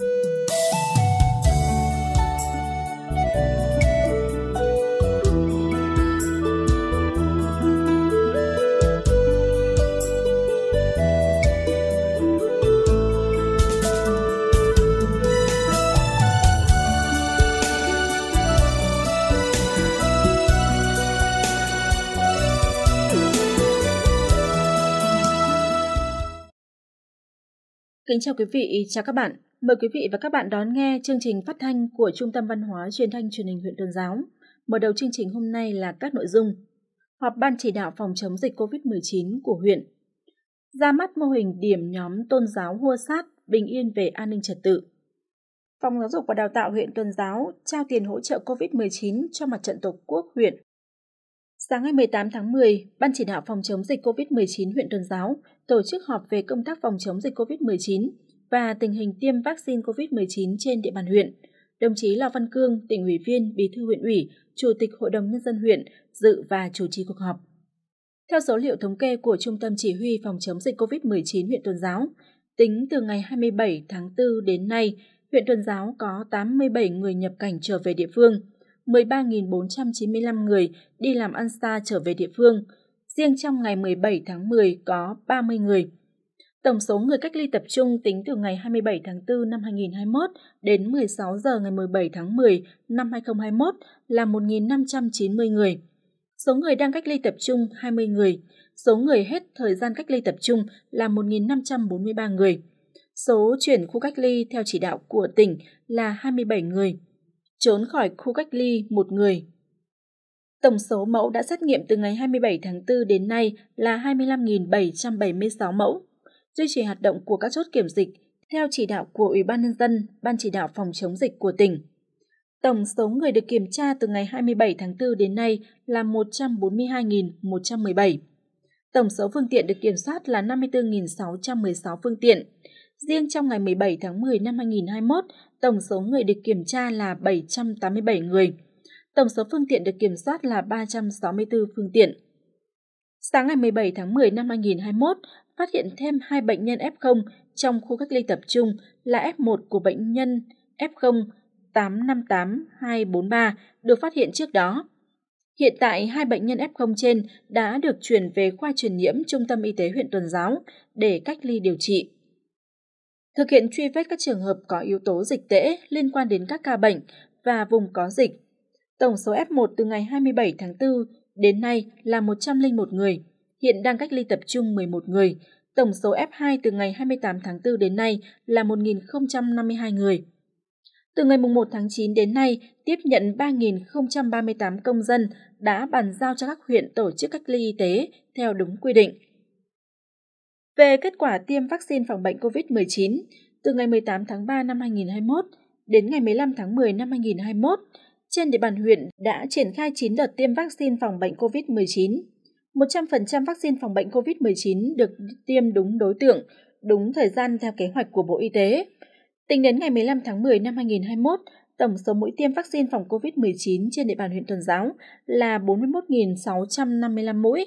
Ooh. Kính chào quý vị, chào các bạn. Mời quý vị và các bạn đón nghe chương trình phát thanh của Trung tâm Văn hóa Truyền thanh Truyền hình huyện Tuần Giáo. Mở đầu chương trình hôm nay là các nội dung. Họp Ban chỉ đạo phòng chống dịch COVID-19 của huyện. Ra mắt mô hình điểm nhóm tôn giáo hua sát, bình yên về an ninh trật tự. Phòng Giáo dục và Đào tạo huyện Tuần Giáo trao tiền hỗ trợ COVID-19 cho mặt trận Tổ quốc huyện. Sáng ngày 18 tháng 10, Ban chỉ đạo phòng chống dịch COVID-19 huyện Tuần Giáo tổ chức họp về công tác phòng chống dịch COVID-19 và tình hình tiêm vaccine COVID-19 trên địa bàn huyện. Đồng chí Lò Văn Cương, tỉnh ủy viên, bí thư huyện ủy, chủ tịch Hội đồng Nhân dân huyện dự và chủ trì cuộc họp. Theo số liệu thống kê của Trung tâm Chỉ huy Phòng chống dịch COVID-19 huyện Tuần Giáo, tính từ ngày 27 tháng 4 đến nay, huyện Tuần Giáo có 87 người nhập cảnh trở về địa phương – 13.495 người đi làm ăn xa trở về địa phương. Riêng trong ngày 17 tháng 10 có 30 người. Tổng số người cách ly tập trung tính từ ngày 27 tháng 4 năm 2021 đến 16 giờ ngày 17 tháng 10 năm 2021 là 1.590 người. Số người đang cách ly tập trung 20 người. Số người hết thời gian cách ly tập trung là 1.543 người. Số chuyển khu cách ly theo chỉ đạo của tỉnh là 27 người trốn khỏi khu cách ly một người. Tổng số mẫu đã xét nghiệm từ ngày 27 tháng 4 đến nay là 25.776 mẫu. Duy trì hoạt động của các chốt kiểm dịch theo chỉ đạo của Ủy ban nhân dân, Ban chỉ đạo phòng chống dịch của tỉnh. Tổng số người được kiểm tra từ ngày 27 tháng 4 đến nay là 142.117. Tổng số phương tiện được kiểm soát là 54.616 phương tiện. Riêng trong ngày 17 tháng 10 năm 2021, tổng số người được kiểm tra là 787 người. Tổng số phương tiện được kiểm soát là 364 phương tiện. Sáng ngày 17 tháng 10 năm 2021, phát hiện thêm hai bệnh nhân F0 trong khu cách ly tập trung là F1 của bệnh nhân F0 858243 được phát hiện trước đó. Hiện tại, hai bệnh nhân F0 trên đã được chuyển về khoa truyền nhiễm Trung tâm Y tế huyện Tuần Giáo để cách ly điều trị thực hiện truy vết các trường hợp có yếu tố dịch tễ liên quan đến các ca bệnh và vùng có dịch. Tổng số F1 từ ngày 27 tháng 4 đến nay là 101 người, hiện đang cách ly tập trung 11 người. Tổng số F2 từ ngày 28 tháng 4 đến nay là 1.052 người. Từ ngày 1 tháng 9 đến nay, tiếp nhận 3.038 công dân đã bàn giao cho các huyện tổ chức cách ly y tế theo đúng quy định về kết quả tiêm vaccine phòng bệnh COVID-19 từ ngày 18 tháng 3 năm 2021 đến ngày 15 tháng 10 năm 2021, trên địa bàn huyện đã triển khai 9 đợt tiêm vaccine phòng bệnh COVID-19. 100% vaccine phòng bệnh COVID-19 được tiêm đúng đối tượng, đúng thời gian theo kế hoạch của Bộ Y tế. Tính đến ngày 15 tháng 10 năm 2021, tổng số mũi tiêm vaccine phòng COVID-19 trên địa bàn huyện Tuần Giáo là 41.655 mũi.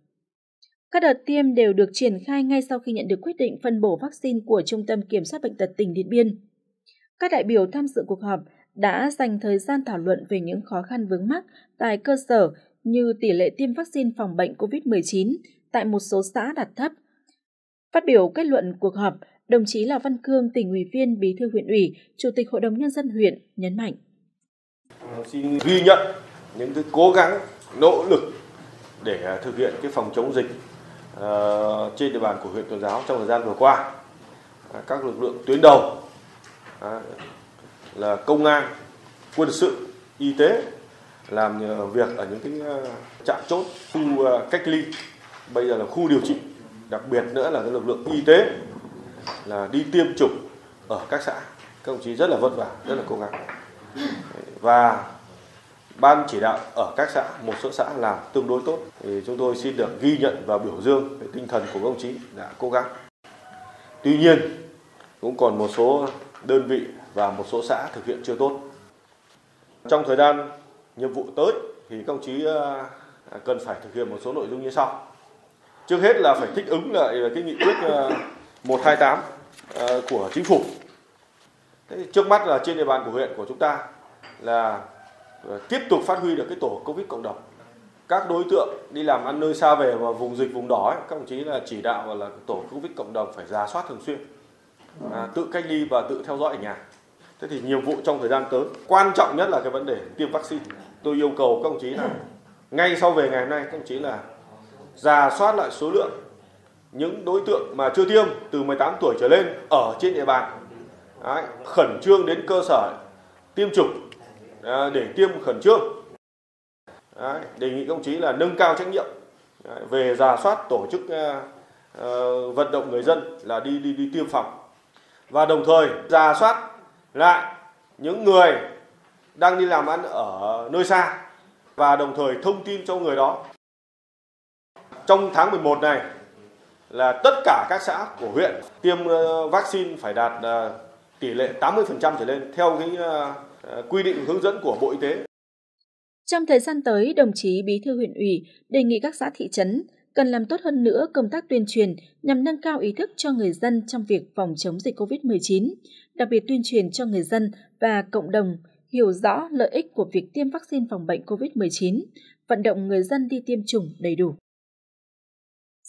Các đợt tiêm đều được triển khai ngay sau khi nhận được quyết định phân bổ vaccine của Trung tâm Kiểm soát Bệnh tật tỉnh Điện Biên. Các đại biểu tham dự cuộc họp đã dành thời gian thảo luận về những khó khăn vướng mắc tại cơ sở như tỷ lệ tiêm vaccine phòng bệnh COVID-19 tại một số xã đạt thấp. Phát biểu kết luận cuộc họp, đồng chí Lào Văn Cương, tỉnh ủy viên, bí thư huyện ủy, chủ tịch hội đồng nhân dân huyện nhấn mạnh. Xin ghi nhận những cái cố gắng, nỗ lực để thực hiện cái phòng chống dịch Ờ, trên địa bàn của huyện Tuần Giáo trong thời gian vừa qua. À, các lực lượng tuyến đầu à, là công an, quân sự, y tế làm việc ở những cái à, trạm chốt khu cách ly bây giờ là khu điều trị đặc biệt nữa là cái lực lượng y tế là đi tiêm chủng ở các xã các đồng chí rất là vất vả rất là cố gắng và ban chỉ đạo ở các xã một số xã làm tương đối tốt thì chúng tôi xin được ghi nhận và biểu dương về tinh thần của các ông chí đã cố gắng tuy nhiên cũng còn một số đơn vị và một số xã thực hiện chưa tốt trong thời gian nhiệm vụ tới thì các ông chí ờ, cần phải thực hiện một số nội dung như sau trước hết là phải thích ứng lại cái nghị quyết 128 ờ, ờ, của chính phủ trước mắt là trên địa bàn của huyện của chúng ta là Ờ, tiếp tục phát huy được cái tổ covid cộng đồng các đối tượng đi làm ăn nơi xa về và vùng dịch vùng đỏ ấy, các đồng chí là chỉ đạo là tổ covid cộng đồng phải ra soát thường xuyên à, tự cách ly và tự theo dõi ở nhà thế thì nhiệm vụ trong thời gian tới quan trọng nhất là cái vấn đề tiêm vaccine tôi yêu cầu các đồng chí là ngay sau về ngày hôm nay các đồng chí là ra soát lại số lượng những đối tượng mà chưa tiêm từ 18 tuổi trở lên ở trên địa bàn Đấy, khẩn trương đến cơ sở tiêm chủng để tiêm khẩn trương Đấy, đề nghị công chí là nâng cao trách nhiệm Đấy, về giả soát tổ chức uh, vận động người dân là đi đi đi tiêm phòng và đồng thời giả soát lại những người đang đi làm ăn ở nơi xa và đồng thời thông tin cho người đó. Trong tháng 11 này là tất cả các xã của huyện tiêm ờ, vaccine phải đạt tỷ lệ 80% trở lên theo cái quy định hướng dẫn của Bộ Y tế. Trong thời gian tới, đồng chí Bí thư huyện ủy đề nghị các xã thị trấn cần làm tốt hơn nữa công tác tuyên truyền nhằm nâng cao ý thức cho người dân trong việc phòng chống dịch COVID-19, đặc biệt tuyên truyền cho người dân và cộng đồng hiểu rõ lợi ích của việc tiêm vaccine phòng bệnh COVID-19, vận động người dân đi tiêm chủng đầy đủ.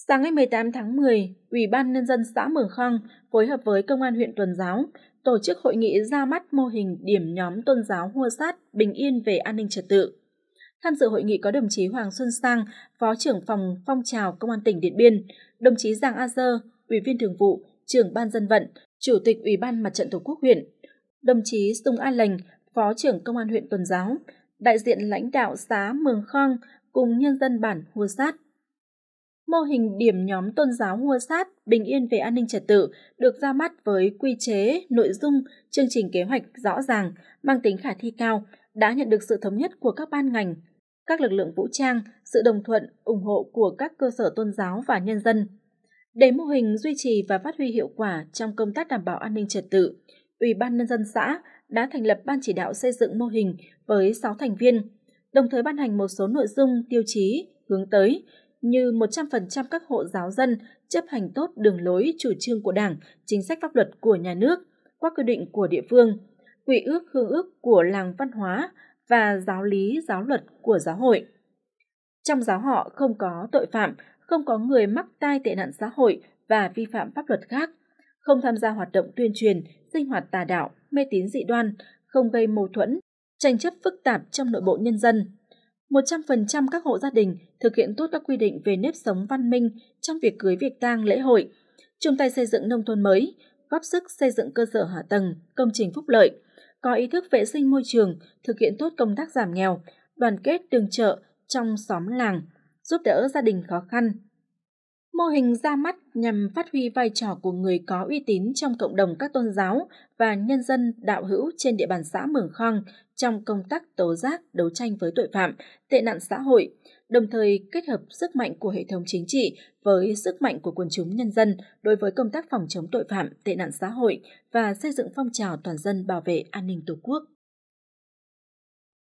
Sáng ngày 18 tháng 10, Ủy ban Nhân dân xã Mường Khong phối hợp với Công an huyện Tuần Giáo tổ chức hội nghị ra mắt mô hình điểm nhóm tôn giáo hua sát bình yên về an ninh trật tự. Tham dự hội nghị có đồng chí Hoàng Xuân Sang, Phó trưởng phòng phong trào Công an tỉnh Điện Biên, đồng chí Giang A Dơ, Ủy viên Thường vụ, trưởng Ban Dân vận, Chủ tịch Ủy ban Mặt trận Tổ quốc huyện, đồng chí Sùng A Lành, Phó trưởng Công an huyện Tuần Giáo, đại diện lãnh đạo xã Mường Khong cùng nhân dân bản Hua Sát mô hình điểm nhóm tôn giáo mua sát bình yên về an ninh trật tự được ra mắt với quy chế, nội dung, chương trình kế hoạch rõ ràng, mang tính khả thi cao, đã nhận được sự thống nhất của các ban ngành, các lực lượng vũ trang, sự đồng thuận, ủng hộ của các cơ sở tôn giáo và nhân dân. Để mô hình duy trì và phát huy hiệu quả trong công tác đảm bảo an ninh trật tự, Ủy ban Nhân dân xã đã thành lập Ban chỉ đạo xây dựng mô hình với 6 thành viên, đồng thời ban hành một số nội dung tiêu chí hướng tới như 100% các hộ giáo dân chấp hành tốt đường lối chủ trương của Đảng, chính sách pháp luật của nhà nước, các quy định của địa phương, quy ước hương ước của làng văn hóa và giáo lý giáo luật của giáo hội. Trong giáo họ không có tội phạm, không có người mắc tai tệ nạn xã hội và vi phạm pháp luật khác, không tham gia hoạt động tuyên truyền, sinh hoạt tà đạo, mê tín dị đoan, không gây mâu thuẫn, tranh chấp phức tạp trong nội bộ nhân dân. 100% các hộ gia đình thực hiện tốt các quy định về nếp sống văn minh trong việc cưới việc tang lễ hội, chung tay xây dựng nông thôn mới, góp sức xây dựng cơ sở hạ tầng, công trình phúc lợi, có ý thức vệ sinh môi trường, thực hiện tốt công tác giảm nghèo, đoàn kết đường chợ trong xóm làng, giúp đỡ gia đình khó khăn, Mô hình ra mắt nhằm phát huy vai trò của người có uy tín trong cộng đồng các tôn giáo và nhân dân đạo hữu trên địa bàn xã Mường Khong trong công tác tố giác, đấu tranh với tội phạm, tệ nạn xã hội, đồng thời kết hợp sức mạnh của hệ thống chính trị với sức mạnh của quần chúng nhân dân đối với công tác phòng chống tội phạm, tệ nạn xã hội và xây dựng phong trào toàn dân bảo vệ an ninh Tổ quốc.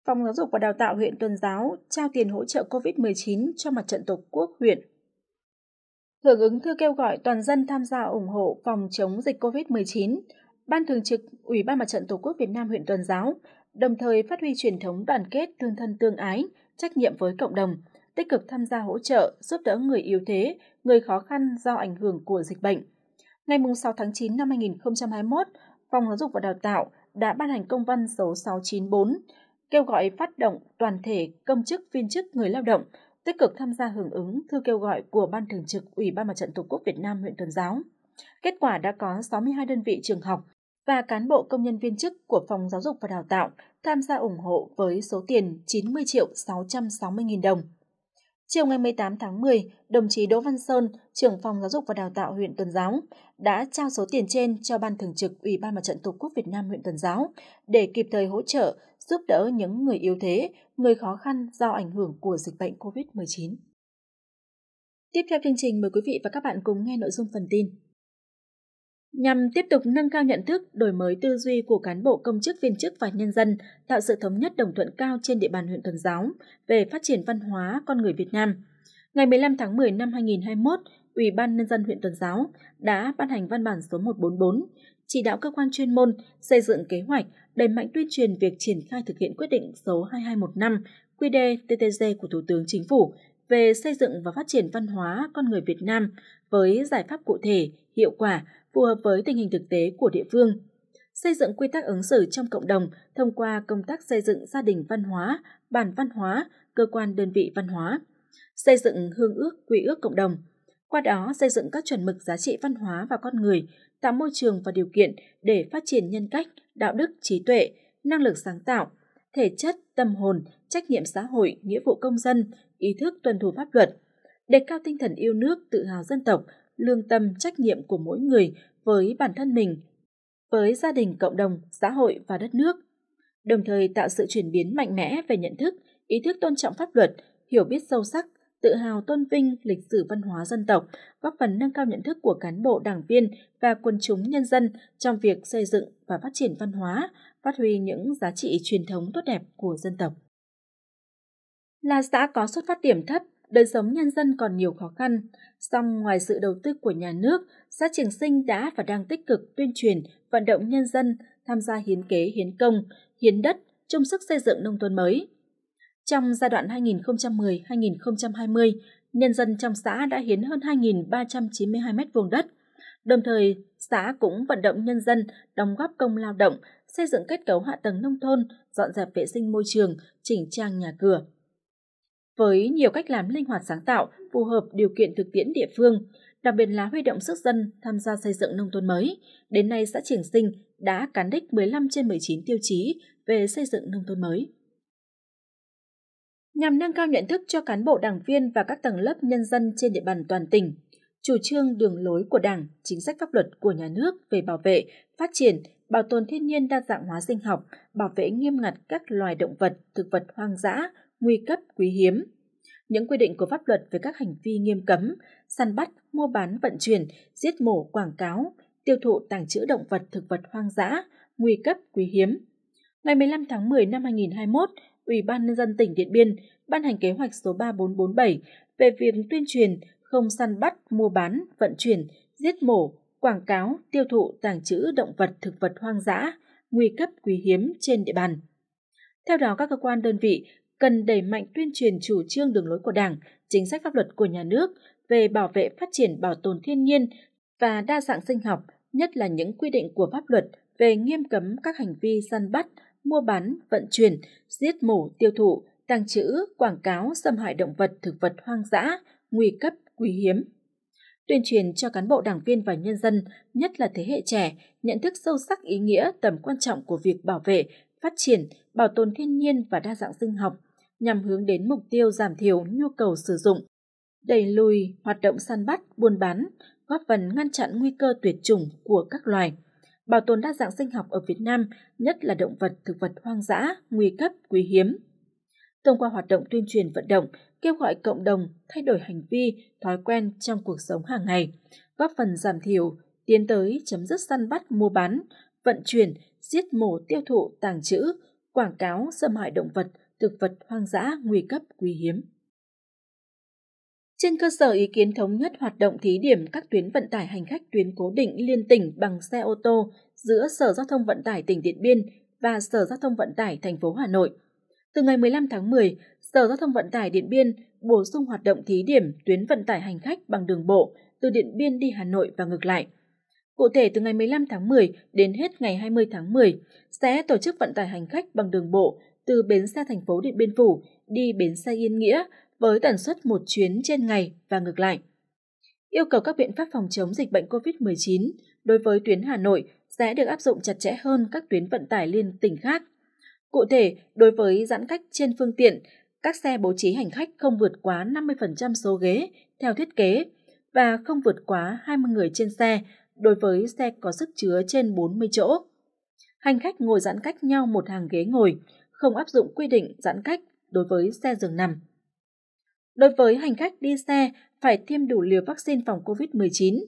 Phòng Giáo dục và Đào tạo huyện Tuần Giáo trao tiền hỗ trợ COVID-19 cho mặt trận Tổ quốc huyện Hưởng ứng thư kêu gọi toàn dân tham gia ủng hộ phòng chống dịch COVID-19, Ban Thường trực Ủy ban Mặt trận Tổ quốc Việt Nam huyện Tuần Giáo đồng thời phát huy truyền thống đoàn kết tương thân tương ái, trách nhiệm với cộng đồng, tích cực tham gia hỗ trợ, giúp đỡ người yếu thế, người khó khăn do ảnh hưởng của dịch bệnh. Ngày 6 tháng 9 năm 2021, Phòng Giáo dục và Đào tạo đã ban hành công văn số 694 kêu gọi phát động toàn thể công chức viên chức người lao động tích cực tham gia hưởng ứng thư kêu gọi của Ban Thường trực Ủy ban Mặt trận Tổ quốc Việt Nam huyện Tuần Giáo. Kết quả đã có 62 đơn vị trường học và cán bộ công nhân viên chức của Phòng Giáo dục và Đào tạo tham gia ủng hộ với số tiền 90 triệu 660 nghìn đồng. Chiều ngày 18 tháng 10, đồng chí Đỗ Văn Sơn, trưởng phòng giáo dục và đào tạo huyện Tuần Giáo, đã trao số tiền trên cho Ban Thường trực Ủy ban Mặt trận Tổ quốc Việt Nam huyện Tuần Giáo để kịp thời hỗ trợ, giúp đỡ những người yếu thế, người khó khăn do ảnh hưởng của dịch bệnh COVID-19. Tiếp theo chương trình, mời quý vị và các bạn cùng nghe nội dung phần tin nhằm tiếp tục nâng cao nhận thức, đổi mới tư duy của cán bộ công chức viên chức và nhân dân, tạo sự thống nhất đồng thuận cao trên địa bàn huyện Tuần Giáo về phát triển văn hóa con người Việt Nam. Ngày 15 tháng 10 năm 2021, Ủy ban Nhân dân huyện Tuần Giáo đã ban hành văn bản số 144, chỉ đạo cơ quan chuyên môn xây dựng kế hoạch đẩy mạnh tuyên truyền việc triển khai thực hiện quyết định số 2215 đề ttg của Thủ tướng Chính phủ về xây dựng và phát triển văn hóa con người Việt Nam với giải pháp cụ thể, hiệu quả phù hợp với tình hình thực tế của địa phương xây dựng quy tắc ứng xử trong cộng đồng thông qua công tác xây dựng gia đình văn hóa, bản văn hóa, cơ quan đơn vị văn hóa, xây dựng hương ước quy ước cộng đồng. Qua đó xây dựng các chuẩn mực giá trị văn hóa và con người, tạo môi trường và điều kiện để phát triển nhân cách, đạo đức, trí tuệ, năng lực sáng tạo, thể chất, tâm hồn, trách nhiệm xã hội, nghĩa vụ công dân, ý thức tuân thủ pháp luật, đề cao tinh thần yêu nước, tự hào dân tộc, lương tâm trách nhiệm của mỗi người với bản thân mình, với gia đình, cộng đồng, xã hội và đất nước, đồng thời tạo sự chuyển biến mạnh mẽ về nhận thức, ý thức tôn trọng pháp luật, hiểu biết sâu sắc, tự hào tôn vinh lịch sử văn hóa dân tộc, góp phần nâng cao nhận thức của cán bộ, đảng viên và quần chúng nhân dân trong việc xây dựng và phát triển văn hóa, phát huy những giá trị truyền thống tốt đẹp của dân tộc. Là xã có xuất phát điểm thấp đời sống nhân dân còn nhiều khó khăn. Song ngoài sự đầu tư của nhà nước, xã Trường Sinh đã và đang tích cực tuyên truyền, vận động nhân dân tham gia hiến kế hiến công, hiến đất, chung sức xây dựng nông thôn mới. Trong giai đoạn 2010-2020, nhân dân trong xã đã hiến hơn 2.392 m2 đất. Đồng thời, xã cũng vận động nhân dân đóng góp công lao động, xây dựng kết cấu hạ tầng nông thôn, dọn dẹp vệ sinh môi trường, chỉnh trang nhà cửa với nhiều cách làm linh hoạt sáng tạo, phù hợp điều kiện thực tiễn địa phương, đặc biệt là huy động sức dân tham gia xây dựng nông thôn mới. Đến nay, xã Triển Sinh đã cán đích 15 trên 19 tiêu chí về xây dựng nông thôn mới. Nhằm nâng cao nhận thức cho cán bộ đảng viên và các tầng lớp nhân dân trên địa bàn toàn tỉnh, chủ trương đường lối của Đảng, chính sách pháp luật của nhà nước về bảo vệ, phát triển, bảo tồn thiên nhiên đa dạng hóa sinh học, bảo vệ nghiêm ngặt các loài động vật, thực vật hoang dã, nguy cấp, quý hiếm. Những quy định của pháp luật về các hành vi nghiêm cấm, săn bắt, mua bán, vận chuyển, giết mổ, quảng cáo, tiêu thụ tàng trữ động vật thực vật hoang dã, nguy cấp, quý hiếm. Ngày 15 tháng 10 năm 2021, Ủy ban Nhân dân tỉnh Điện Biên ban hành kế hoạch số 3447 về việc tuyên truyền không săn bắt, mua bán, vận chuyển, giết mổ, quảng cáo, tiêu thụ tàng trữ động vật thực vật hoang dã, nguy cấp quý hiếm trên địa bàn. Theo đó, các cơ quan đơn vị cần đẩy mạnh tuyên truyền chủ trương đường lối của Đảng, chính sách pháp luật của nhà nước về bảo vệ phát triển bảo tồn thiên nhiên và đa dạng sinh học, nhất là những quy định của pháp luật về nghiêm cấm các hành vi săn bắt, mua bán, vận chuyển, giết mổ, tiêu thụ, tàng trữ, quảng cáo xâm hại động vật, thực vật hoang dã, nguy cấp, quý hiếm. Tuyên truyền cho cán bộ đảng viên và nhân dân, nhất là thế hệ trẻ, nhận thức sâu sắc ý nghĩa tầm quan trọng của việc bảo vệ, phát triển, bảo tồn thiên nhiên và đa dạng sinh học – nhằm hướng đến mục tiêu giảm thiểu nhu cầu sử dụng, đẩy lùi hoạt động săn bắt, buôn bán, góp phần ngăn chặn nguy cơ tuyệt chủng của các loài, bảo tồn đa dạng sinh học ở Việt Nam, nhất là động vật, thực vật hoang dã, nguy cấp, quý hiếm. Thông qua hoạt động tuyên truyền vận động, kêu gọi cộng đồng thay đổi hành vi, thói quen trong cuộc sống hàng ngày, góp phần giảm thiểu, tiến tới chấm dứt săn bắt, mua bán, vận chuyển, giết mổ tiêu thụ, tàng trữ, quảng cáo xâm hại động vật thực vật hoang dã nguy cấp quý hiếm. Trên cơ sở ý kiến thống nhất hoạt động thí điểm các tuyến vận tải hành khách tuyến cố định liên tỉnh bằng xe ô tô giữa Sở Giao thông Vận tải tỉnh Điện Biên và Sở Giao thông Vận tải thành phố Hà Nội. Từ ngày 15 tháng 10, Sở Giao thông Vận tải Điện Biên bổ sung hoạt động thí điểm tuyến vận tải hành khách bằng đường bộ từ Điện Biên đi Hà Nội và ngược lại. Cụ thể, từ ngày 15 tháng 10 đến hết ngày 20 tháng 10, sẽ tổ chức vận tải hành khách bằng đường bộ từ bến xe thành phố Điện Biên Phủ đi bến xe Yên Nghĩa với tần suất một chuyến trên ngày và ngược lại. Yêu cầu các biện pháp phòng chống dịch bệnh COVID-19 đối với tuyến Hà Nội sẽ được áp dụng chặt chẽ hơn các tuyến vận tải liên tỉnh khác. Cụ thể, đối với giãn cách trên phương tiện, các xe bố trí hành khách không vượt quá 50% số ghế theo thiết kế và không vượt quá 20 người trên xe đối với xe có sức chứa trên 40 chỗ. Hành khách ngồi giãn cách nhau một hàng ghế ngồi, không áp dụng quy định giãn cách đối với xe giường nằm. Đối với hành khách đi xe phải tiêm đủ liều vaccine phòng COVID-19,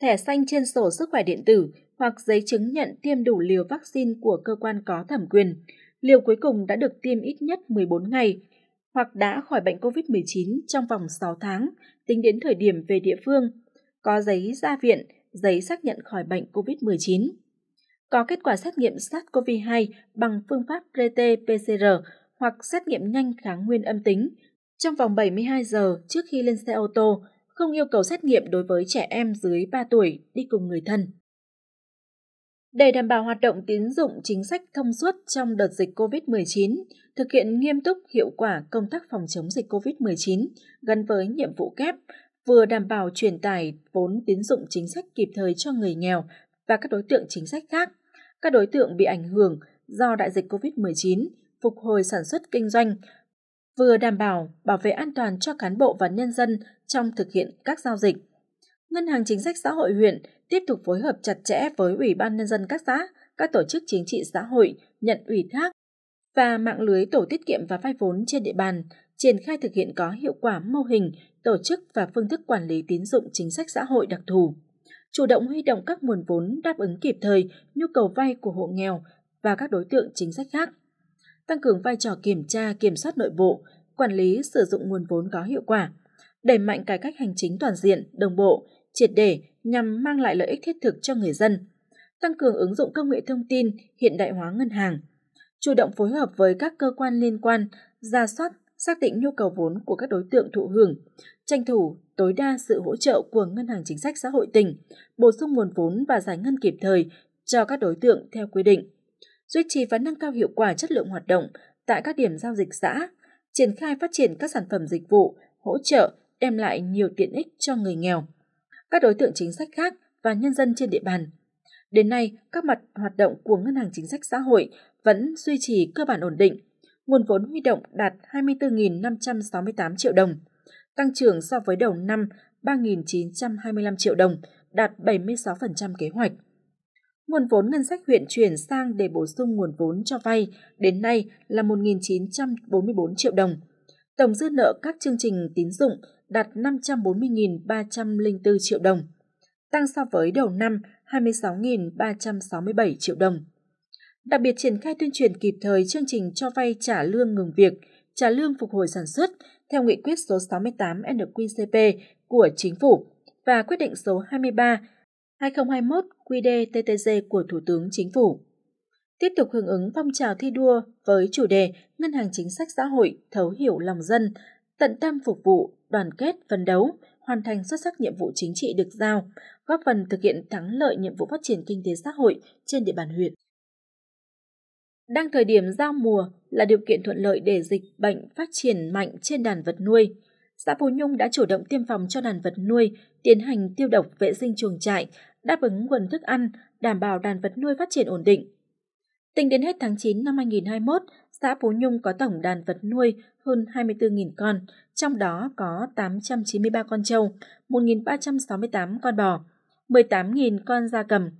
thẻ xanh trên sổ sức khỏe điện tử hoặc giấy chứng nhận tiêm đủ liều vaccine của cơ quan có thẩm quyền, liều cuối cùng đã được tiêm ít nhất 14 ngày hoặc đã khỏi bệnh COVID-19 trong vòng 6 tháng tính đến thời điểm về địa phương, có giấy ra viện, giấy xác nhận khỏi bệnh COVID-19 có kết quả xét nghiệm SARS-CoV-2 bằng phương pháp RT-PCR hoặc xét nghiệm nhanh kháng nguyên âm tính trong vòng 72 giờ trước khi lên xe ô tô, không yêu cầu xét nghiệm đối với trẻ em dưới 3 tuổi đi cùng người thân. Để đảm bảo hoạt động tín dụng chính sách thông suốt trong đợt dịch COVID-19, thực hiện nghiêm túc hiệu quả công tác phòng chống dịch COVID-19 gắn với nhiệm vụ kép, vừa đảm bảo truyền tải vốn tín dụng chính sách kịp thời cho người nghèo, và các đối tượng chính sách khác. Các đối tượng bị ảnh hưởng do đại dịch COVID-19, phục hồi sản xuất kinh doanh, vừa đảm bảo bảo vệ an toàn cho cán bộ và nhân dân trong thực hiện các giao dịch. Ngân hàng Chính sách Xã hội huyện tiếp tục phối hợp chặt chẽ với Ủy ban Nhân dân các xã, các tổ chức chính trị xã hội nhận ủy thác và mạng lưới tổ tiết kiệm và vay vốn trên địa bàn, triển khai thực hiện có hiệu quả mô hình, tổ chức và phương thức quản lý tín dụng chính sách xã hội đặc thù chủ động huy động các nguồn vốn đáp ứng kịp thời nhu cầu vay của hộ nghèo và các đối tượng chính sách khác. Tăng cường vai trò kiểm tra, kiểm soát nội bộ, quản lý sử dụng nguồn vốn có hiệu quả, đẩy mạnh cải cách hành chính toàn diện, đồng bộ, triệt để nhằm mang lại lợi ích thiết thực cho người dân. Tăng cường ứng dụng công nghệ thông tin, hiện đại hóa ngân hàng, chủ động phối hợp với các cơ quan liên quan, ra soát xác định nhu cầu vốn của các đối tượng thụ hưởng, tranh thủ tối đa sự hỗ trợ của Ngân hàng Chính sách Xã hội tỉnh, bổ sung nguồn vốn và giải ngân kịp thời cho các đối tượng theo quy định, duy trì và nâng cao hiệu quả chất lượng hoạt động tại các điểm giao dịch xã, triển khai phát triển các sản phẩm dịch vụ, hỗ trợ đem lại nhiều tiện ích cho người nghèo, các đối tượng chính sách khác và nhân dân trên địa bàn. Đến nay, các mặt hoạt động của Ngân hàng Chính sách Xã hội vẫn duy trì cơ bản ổn định, nguồn vốn huy động đạt 24.568 triệu đồng, tăng trưởng so với đầu năm 3.925 triệu đồng, đạt 76% kế hoạch. Nguồn vốn ngân sách huyện chuyển sang để bổ sung nguồn vốn cho vay đến nay là 1.944 triệu đồng. Tổng dư nợ các chương trình tín dụng đạt 540.304 triệu đồng, tăng so với đầu năm 26.367 triệu đồng đặc biệt triển khai tuyên truyền kịp thời chương trình cho vay trả lương ngừng việc, trả lương phục hồi sản xuất theo nghị quyết số 68 NQCP của Chính phủ và quyết định số 23 2021 QĐ-TTG của Thủ tướng Chính phủ. Tiếp tục hưởng ứng phong trào thi đua với chủ đề Ngân hàng chính sách xã hội thấu hiểu lòng dân, tận tâm phục vụ, đoàn kết phấn đấu, hoàn thành xuất sắc nhiệm vụ chính trị được giao, góp phần thực hiện thắng lợi nhiệm vụ phát triển kinh tế xã hội trên địa bàn huyện. Đang thời điểm giao mùa là điều kiện thuận lợi để dịch bệnh phát triển mạnh trên đàn vật nuôi. Xã Phú Nhung đã chủ động tiêm phòng cho đàn vật nuôi, tiến hành tiêu độc vệ sinh chuồng trại, đáp ứng nguồn thức ăn, đảm bảo đàn vật nuôi phát triển ổn định. Tính đến hết tháng 9 năm 2021, xã Phú Nhung có tổng đàn vật nuôi hơn 24.000 con, trong đó có 893 con trâu, 1.368 con bò, 18.000 con gia cầm,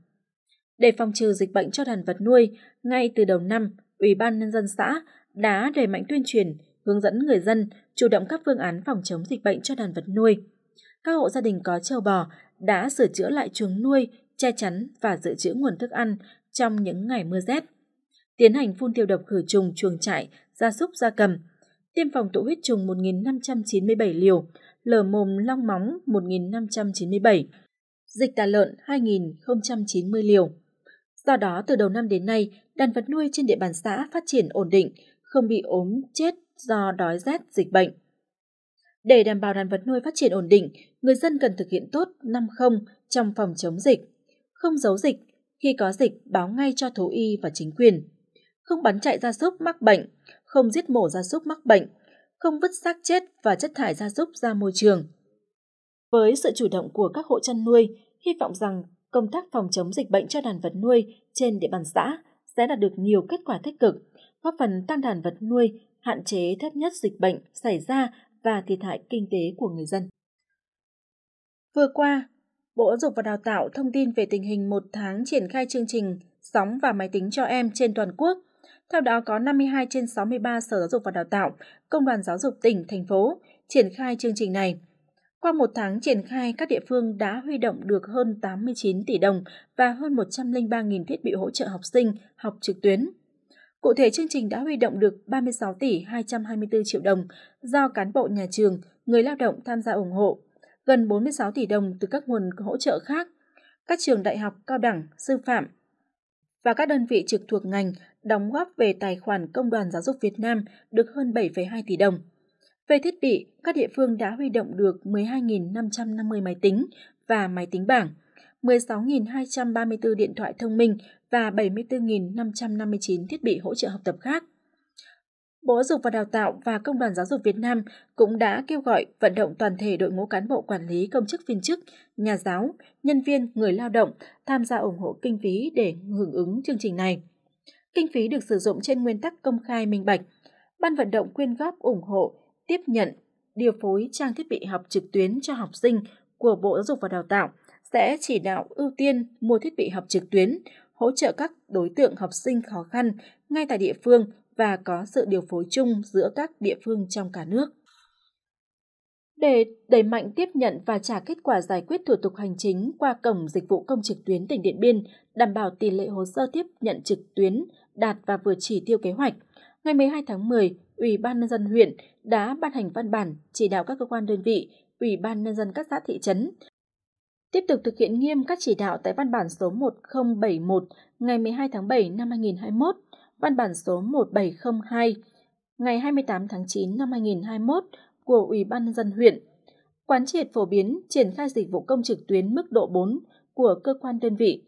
để phòng trừ dịch bệnh cho đàn vật nuôi, ngay từ đầu năm, Ủy ban Nhân dân xã đã đẩy mạnh tuyên truyền, hướng dẫn người dân chủ động các phương án phòng chống dịch bệnh cho đàn vật nuôi. Các hộ gia đình có trâu bò đã sửa chữa lại chuồng nuôi, che chắn và dự trữ nguồn thức ăn trong những ngày mưa rét. Tiến hành phun tiêu độc khử trùng chuồng trại, gia súc gia cầm, tiêm phòng tụ huyết trùng 1.597 liều, lở mồm long móng 1.597, dịch tà lợn 2.090 liều. Do đó, từ đầu năm đến nay, đàn vật nuôi trên địa bàn xã phát triển ổn định, không bị ốm, chết do đói rét, dịch bệnh. Để đảm bảo đàn vật nuôi phát triển ổn định, người dân cần thực hiện tốt 5 không trong phòng chống dịch. Không giấu dịch, khi có dịch báo ngay cho thú y và chính quyền. Không bắn chạy gia súc mắc bệnh, không giết mổ gia súc mắc bệnh, không vứt xác chết và chất thải gia súc ra môi trường. Với sự chủ động của các hộ chăn nuôi, hy vọng rằng công tác phòng chống dịch bệnh cho đàn vật nuôi trên địa bàn xã sẽ đạt được nhiều kết quả tích cực, góp phần tăng đàn vật nuôi, hạn chế thấp nhất dịch bệnh xảy ra và thiệt hại kinh tế của người dân. Vừa qua, Bộ Giáo dục và Đào tạo thông tin về tình hình một tháng triển khai chương trình sóng và máy tính cho em trên toàn quốc. Theo đó có 52 trên 63 Sở Giáo dục và Đào tạo, Công đoàn Giáo dục tỉnh, thành phố triển khai chương trình này – qua một tháng triển khai, các địa phương đã huy động được hơn 89 tỷ đồng và hơn 103.000 thiết bị hỗ trợ học sinh học trực tuyến. Cụ thể, chương trình đã huy động được 36 tỷ 224 triệu đồng do cán bộ nhà trường, người lao động tham gia ủng hộ, gần 46 tỷ đồng từ các nguồn hỗ trợ khác, các trường đại học, cao đẳng, sư phạm và các đơn vị trực thuộc ngành đóng góp về tài khoản Công đoàn Giáo dục Việt Nam được hơn 7,2 tỷ đồng. Về thiết bị, các địa phương đã huy động được 12.550 máy tính và máy tính bảng, 16.234 điện thoại thông minh và 74.559 thiết bị hỗ trợ học tập khác. Bộ Giáo dục và Đào tạo và Công đoàn Giáo dục Việt Nam cũng đã kêu gọi vận động toàn thể đội ngũ cán bộ quản lý công chức viên chức, nhà giáo, nhân viên, người lao động tham gia ủng hộ kinh phí để hưởng ứng chương trình này. Kinh phí được sử dụng trên nguyên tắc công khai minh bạch. Ban vận động quyên góp ủng hộ tiếp nhận, điều phối trang thiết bị học trực tuyến cho học sinh của Bộ Giáo dục và Đào tạo sẽ chỉ đạo ưu tiên mua thiết bị học trực tuyến, hỗ trợ các đối tượng học sinh khó khăn ngay tại địa phương và có sự điều phối chung giữa các địa phương trong cả nước. Để đẩy mạnh tiếp nhận và trả kết quả giải quyết thủ tục hành chính qua cổng dịch vụ công trực tuyến tỉnh Điện Biên, đảm bảo tỷ lệ hồ sơ tiếp nhận trực tuyến đạt và vừa chỉ tiêu kế hoạch, ngày 12 tháng 10, Ủy ban nhân dân huyện đã ban hành văn bản chỉ đạo các cơ quan đơn vị, Ủy ban Nhân dân các xã thị trấn tiếp tục thực hiện nghiêm các chỉ đạo tại văn bản số 1071 ngày 12 tháng 7 năm 2021, văn bản số 1702 ngày 28 tháng 9 năm 2021 của Ủy ban nhân dân huyện. Quán triệt phổ biến triển khai dịch vụ công trực tuyến mức độ 4 của cơ quan đơn vị,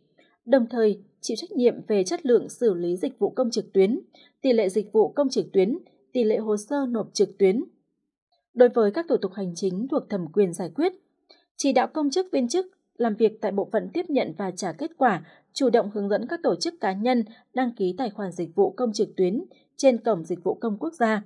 đồng thời chịu trách nhiệm về chất lượng xử lý dịch vụ công trực tuyến, tỷ lệ dịch vụ công trực tuyến tỷ lệ hồ sơ nộp trực tuyến. Đối với các thủ tục hành chính thuộc thẩm quyền giải quyết, chỉ đạo công chức viên chức làm việc tại bộ phận tiếp nhận và trả kết quả, chủ động hướng dẫn các tổ chức cá nhân đăng ký tài khoản dịch vụ công trực tuyến trên cổng dịch vụ công quốc gia,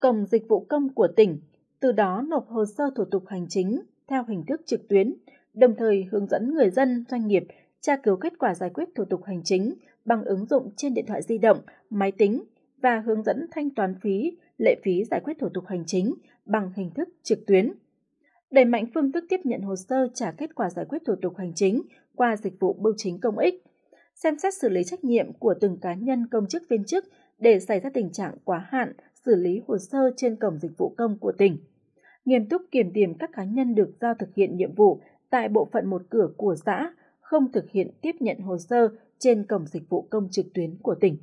cổng dịch vụ công của tỉnh, từ đó nộp hồ sơ thủ tục hành chính theo hình thức trực tuyến, đồng thời hướng dẫn người dân, doanh nghiệp tra cứu kết quả giải quyết thủ tục hành chính bằng ứng dụng trên điện thoại di động, máy tính và hướng dẫn thanh toán phí, lệ phí giải quyết thủ tục hành chính bằng hình thức trực tuyến. Đẩy mạnh phương thức tiếp nhận hồ sơ trả kết quả giải quyết thủ tục hành chính qua dịch vụ bưu chính công ích. Xem xét xử lý trách nhiệm của từng cá nhân công chức viên chức để xảy ra tình trạng quá hạn xử lý hồ sơ trên cổng dịch vụ công của tỉnh. Nghiêm túc kiểm điểm các cá nhân được giao thực hiện nhiệm vụ tại bộ phận một cửa của xã không thực hiện tiếp nhận hồ sơ trên cổng dịch vụ công trực tuyến của tỉnh.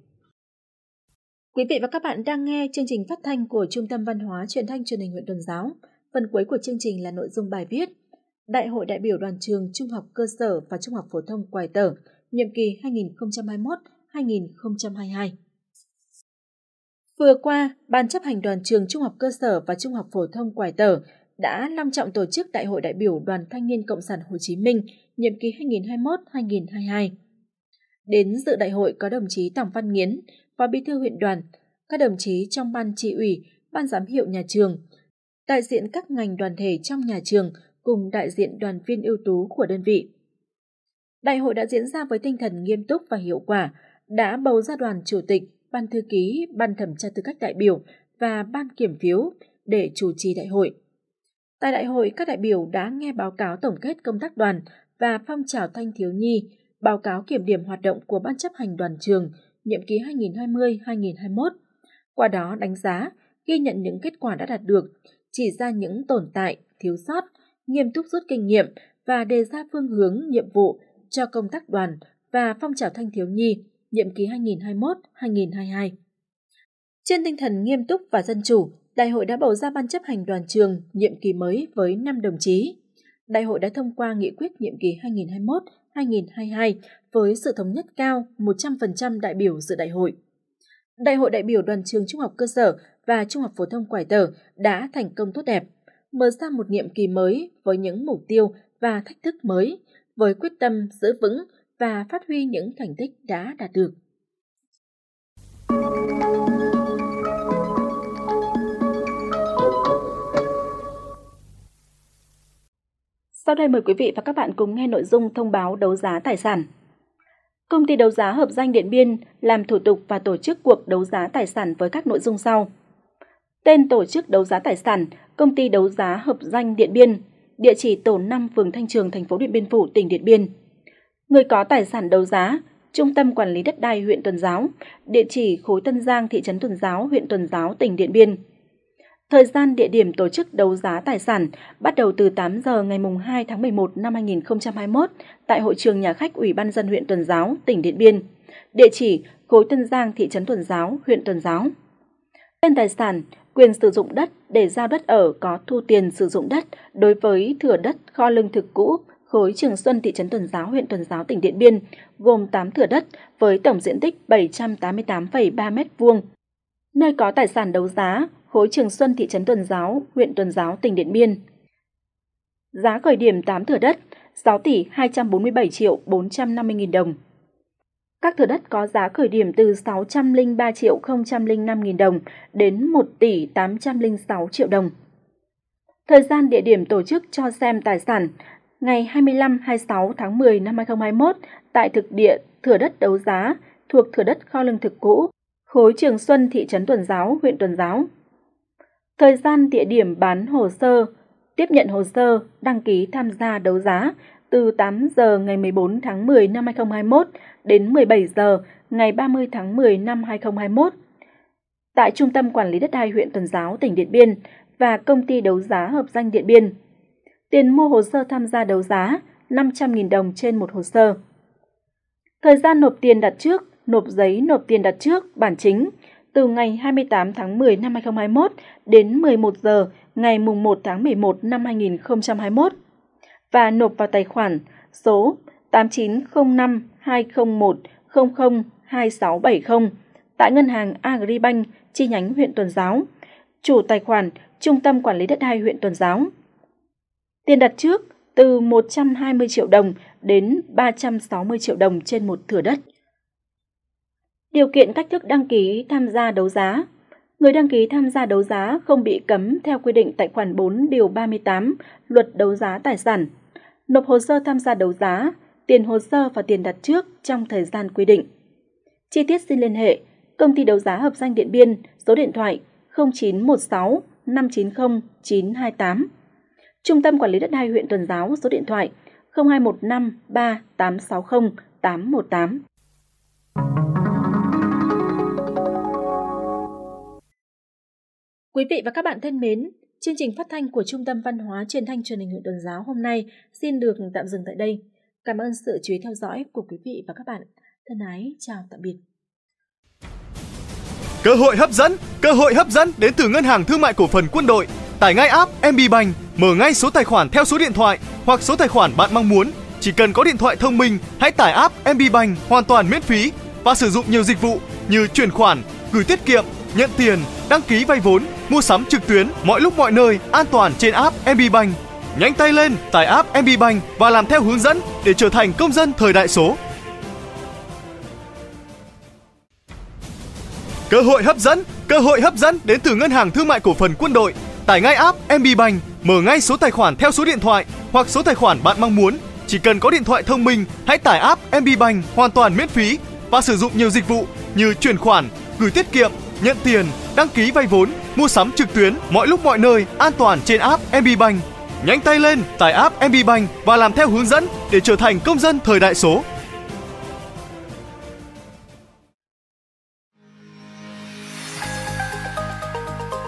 Quý vị và các bạn đang nghe chương trình phát thanh của Trung tâm Văn hóa Truyền thanh Truyền hình huyện Tuần Giáo. Phần cuối của chương trình là nội dung bài viết Đại hội đại biểu đoàn trường Trung học cơ sở và Trung học phổ thông Quài Tở, nhiệm kỳ 2021-2022. Vừa qua, Ban chấp hành đoàn trường Trung học cơ sở và Trung học phổ thông Quài Tở đã long trọng tổ chức Đại hội đại biểu Đoàn Thanh niên Cộng sản Hồ Chí Minh, nhiệm kỳ 2021-2022. Đến dự đại hội có đồng chí Tòng Văn Nghiến, phó bí thư huyện đoàn, các đồng chí trong ban trị ủy, ban giám hiệu nhà trường, đại diện các ngành đoàn thể trong nhà trường cùng đại diện đoàn viên ưu tú của đơn vị. Đại hội đã diễn ra với tinh thần nghiêm túc và hiệu quả, đã bầu ra đoàn chủ tịch, ban thư ký, ban thẩm tra tư cách đại biểu và ban kiểm phiếu để chủ trì đại hội. Tại đại hội, các đại biểu đã nghe báo cáo tổng kết công tác đoàn và phong trào thanh thiếu nhi, báo cáo kiểm điểm hoạt động của ban chấp hành đoàn trường, nhiệm kỳ 2020-2021, qua đó đánh giá, ghi nhận những kết quả đã đạt được, chỉ ra những tồn tại, thiếu sót, nghiêm túc rút kinh nghiệm và đề ra phương hướng, nhiệm vụ cho công tác đoàn và phong trào thanh thiếu nhi nhiệm kỳ 2021-2022. Trên tinh thần nghiêm túc và dân chủ, đại hội đã bầu ra ban chấp hành đoàn trường nhiệm kỳ mới với 5 đồng chí. Đại hội đã thông qua nghị quyết nhiệm kỳ 2022 với sự thống nhất cao 100% đại biểu dự đại hội. Đại hội đại biểu đoàn trường trung học cơ sở và trung học phổ thông Quải Tở đã thành công tốt đẹp, mở ra một nhiệm kỳ mới với những mục tiêu và thách thức mới, với quyết tâm giữ vững và phát huy những thành tích đã đạt được. Sau đây mời quý vị và các bạn cùng nghe nội dung thông báo đấu giá tài sản. Công ty đấu giá hợp danh Điện Biên làm thủ tục và tổ chức cuộc đấu giá tài sản với các nội dung sau. Tên tổ chức đấu giá tài sản, công ty đấu giá hợp danh Điện Biên, địa chỉ tổ 5 phường Thanh Trường, thành phố Điện Biên Phủ, tỉnh Điện Biên. Người có tài sản đấu giá, Trung tâm Quản lý Đất đai huyện Tuần Giáo, địa chỉ khối Tân Giang, thị trấn Tuần Giáo, huyện Tuần Giáo, tỉnh Điện Biên. Thời gian địa điểm tổ chức đấu giá tài sản bắt đầu từ 8 giờ ngày 2 tháng 11 năm 2021 tại hội trường nhà khách Ủy ban dân huyện Tuần Giáo, tỉnh Điện Biên. Địa chỉ khối Tân Giang, thị trấn Tuần Giáo, huyện Tuần Giáo. Tên tài sản, quyền sử dụng đất để giao đất ở có thu tiền sử dụng đất đối với thửa đất kho lương thực cũ khối Trường Xuân thị trấn Tuần Giáo huyện Tuần Giáo tỉnh Điện Biên gồm 8 thửa đất với tổng diện tích 788,3 m2. Nơi có tài sản đấu giá khối Trường Xuân thị trấn Tuần Giáo, huyện Tuần Giáo, tỉnh Điện Biên. Giá khởi điểm 8 thửa đất 6 tỷ 247 triệu 450 nghìn đồng. Các thửa đất có giá khởi điểm từ 603 triệu 005 nghìn đồng đến 1 tỷ 806 triệu đồng. Thời gian địa điểm tổ chức cho xem tài sản ngày 25-26 tháng 10 năm 2021 tại thực địa thửa đất đấu giá thuộc thửa đất kho lương thực cũ, khối Trường Xuân thị trấn Tuần Giáo, huyện Tuần Giáo, thời gian địa điểm bán hồ sơ, tiếp nhận hồ sơ, đăng ký tham gia đấu giá từ 8 giờ ngày 14 tháng 10 năm 2021 đến 17 giờ ngày 30 tháng 10 năm 2021 tại Trung tâm Quản lý đất đai huyện Tuần Giáo, tỉnh Điện Biên và Công ty đấu giá hợp danh Điện Biên. Tiền mua hồ sơ tham gia đấu giá 500.000 đồng trên một hồ sơ. Thời gian nộp tiền đặt trước, nộp giấy nộp tiền đặt trước, bản chính – từ ngày 28 tháng 10 năm 2021 đến 11 giờ ngày 1 tháng 11 năm 2021 và nộp vào tài khoản số 89052010026770 tại ngân hàng Agribank chi nhánh huyện Tuần Giáo, chủ tài khoản Trung tâm Quản lý đất đai huyện Tuần Giáo. Tiền đặt trước từ 120 triệu đồng đến 360 triệu đồng trên một thửa đất. Điều kiện cách thức đăng ký tham gia đấu giá. Người đăng ký tham gia đấu giá không bị cấm theo quy định tại khoản 4 điều 38 Luật đấu giá tài sản. Nộp hồ sơ tham gia đấu giá, tiền hồ sơ và tiền đặt trước trong thời gian quy định. Chi tiết xin liên hệ Công ty đấu giá hợp danh Điện Biên, số điện thoại 0916 590 928. Trung tâm Quản lý đất đai huyện Tuần Giáo, số điện thoại 0215 3860 818. Quý vị và các bạn thân mến, chương trình phát thanh của Trung tâm Văn hóa Truyền thanh Truyền hình huyện Tuần Giáo hôm nay xin được tạm dừng tại đây. Cảm ơn sự chú ý theo dõi của quý vị và các bạn. Thân ái, chào tạm biệt. Cơ hội hấp dẫn, cơ hội hấp dẫn đến từ Ngân hàng Thương mại Cổ phần Quân đội. Tải ngay app MB Bank, mở ngay số tài khoản theo số điện thoại hoặc số tài khoản bạn mong muốn. Chỉ cần có điện thoại thông minh, hãy tải app MB Bank hoàn toàn miễn phí và sử dụng nhiều dịch vụ như chuyển khoản, gửi tiết kiệm, nhận tiền, đăng ký vay vốn mua sắm trực tuyến mọi lúc mọi nơi, an toàn trên app MB Bank. Nhanh tay lên tải app MB Bank và làm theo hướng dẫn để trở thành công dân thời đại số. Cơ hội hấp dẫn, cơ hội hấp dẫn đến từ Ngân hàng Thương mại Cổ phần Quân đội. Tải ngay app MB Bank, mở ngay số tài khoản theo số điện thoại hoặc số tài khoản bạn mong muốn. Chỉ cần có điện thoại thông minh, hãy tải app MB Bank hoàn toàn miễn phí và sử dụng nhiều dịch vụ như chuyển khoản, gửi tiết kiệm, nhận tiền, đăng ký vay vốn, mua sắm trực tuyến mọi lúc mọi nơi, an toàn trên app MB Bank. Nhanh tay lên, tải app MB Bank và làm theo hướng dẫn để trở thành công dân thời đại số.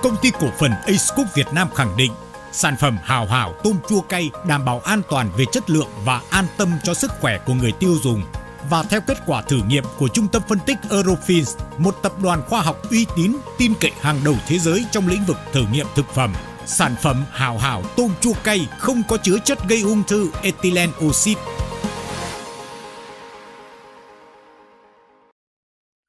Công ty cổ phần Ace Việt Nam khẳng định sản phẩm hào hảo tôm chua cay đảm bảo an toàn về chất lượng và an tâm cho sức khỏe của người tiêu dùng và theo kết quả thử nghiệm của Trung tâm Phân tích Eurofins, một tập đoàn khoa học uy tín, tin cậy hàng đầu thế giới trong lĩnh vực thử nghiệm thực phẩm. Sản phẩm hào hảo tôm chua cay không có chứa chất gây ung thư ethylene oxide